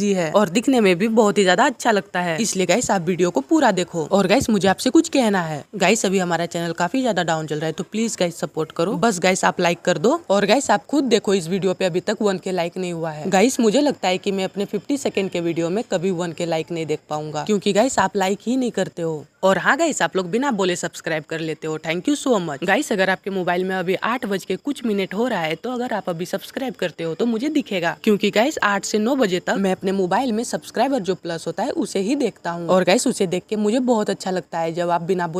जी है और दिखने में भी बहुत ही ज्यादा अच्छा लगता है इसलिए गाइस आप वीडियो को पूरा देखो और गाइस मुझे आपसे कुछ कहना है गाइस अभी हमारा चैनल काफी ज्यादा डाउन चल रहा है तो प्लीज गाइस सपोर्ट करो बस गाइस आप लाइक कर दो और गाइस आप खुद देखो इस वीडियो पे अभी तक वन के लाइक नहीं हुआ है गाइस मुझे लगता है की मैं अपने फिफ्टी सेकेंड के वीडियो में कभी वन के लाइक नहीं देख पाऊंगा क्यूँकी गाइस आप लाइक ही नहीं करते हो और हाँ गाइस आप लोग बिना बोले सब्सक्राइब कर लेते हो thank you so much guys अगर आपके मोबाइल में अभी आठ बज के कुछ मिनट हो रहा है तो अगर आप अभी सब्सक्राइब करते हो तो मुझे दिखेगा क्योंकि गाइस आठ से नौ बजे तक मैं अपने मोबाइल में सब्सक्राइबर जो प्लस होता है उसे ही देखता हूँ और गाइस उसे देख के मुझे बहुत अच्छा लगता है जब आप बिना बोले